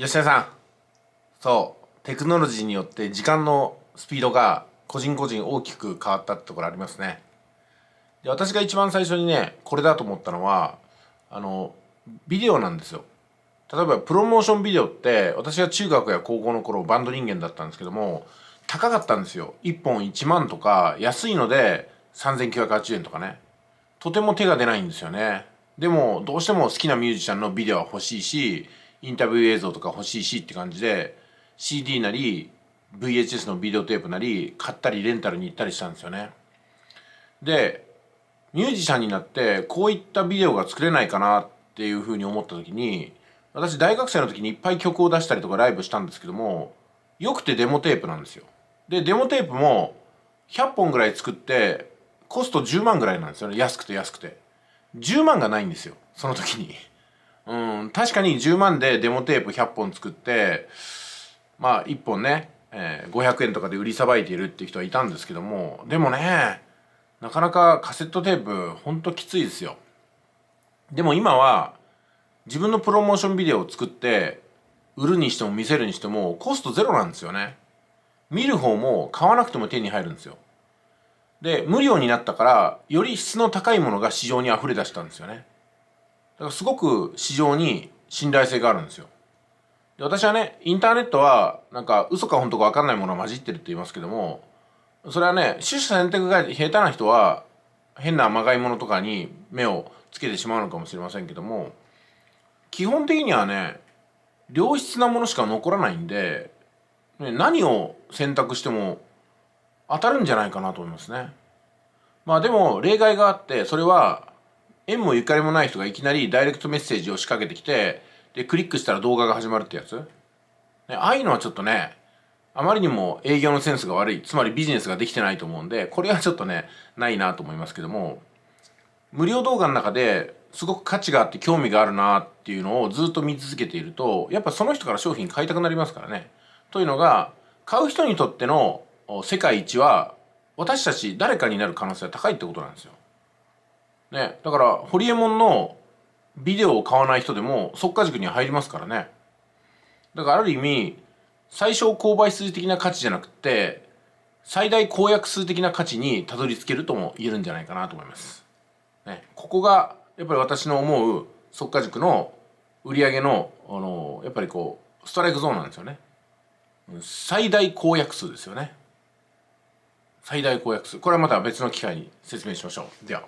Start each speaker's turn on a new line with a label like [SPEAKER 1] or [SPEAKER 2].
[SPEAKER 1] 吉田さんそうテクノロジーによって時間のスピードが個人個人大きく変わったってところありますねで私が一番最初にねこれだと思ったのはあのビデオなんですよ例えばプロモーションビデオって私が中学や高校の頃バンド人間だったんですけども高かったんですよ1本1万とか安いので3980円とかねとても手が出ないんですよねでもどうしても好きなミュージシャンのビデオは欲しいしインタビュー映像とか欲しいしって感じで CD なり VHS のビデオテープなり買ったりレンタルに行ったりしたんですよねでミュージシャンになってこういったビデオが作れないかなっていうふうに思った時に私大学生の時にいっぱい曲を出したりとかライブしたんですけどもよくてデモテープなんですよでデモテープも100本ぐらい作ってコスト10万ぐらいなんですよね安くて安くて10万がないんですよその時にうん、確かに10万でデモテープ100本作って、まあ1本ね、えー、500円とかで売りさばいているっていう人はいたんですけども、でもね、なかなかカセットテープほんときついですよ。でも今は自分のプロモーションビデオを作って売るにしても見せるにしてもコストゼロなんですよね。見る方も買わなくても手に入るんですよ。で、無料になったからより質の高いものが市場に溢れ出したんですよね。からすごく市場に信頼性があるんですよ。で私はねインターネットはなんか嘘か本当か分かんないものが混じってるって言いますけどもそれはね主者選択が下手な人は変なまがいものとかに目をつけてしまうのかもしれませんけども基本的にはね良質なものしか残らないんで、ね、何を選択しても当たるんじゃないかなと思いますね。まあでも例外があってそれは縁もゆかりもない人がいきなりダイレクトメッセージを仕掛けてきてでクリックしたら動画が始まるってやつ、ね、ああいうのはちょっとねあまりにも営業のセンスが悪いつまりビジネスができてないと思うんでこれはちょっとねないなと思いますけども無料動画の中ですごく価値があって興味があるなっていうのをずっと見続けているとやっぱその人から商品買いたくなりますからね。というのが買う人にとっての世界一は私たち誰かになる可能性は高いってことなんですよ。ね、だからホリエモンのビデオを買わない人でも即価塾に入りますからねだからある意味最小公倍数的な価値じゃなくて最大公約数的な価値にたどり着けるとも言えるんじゃないかなと思います、ね、ここがやっぱり私の思う即価塾の売り上げの、あのやっぱりこうストライクゾーンなんですよね最大公約数ですよね最大公約数これはまた別の機会に説明しましょうでは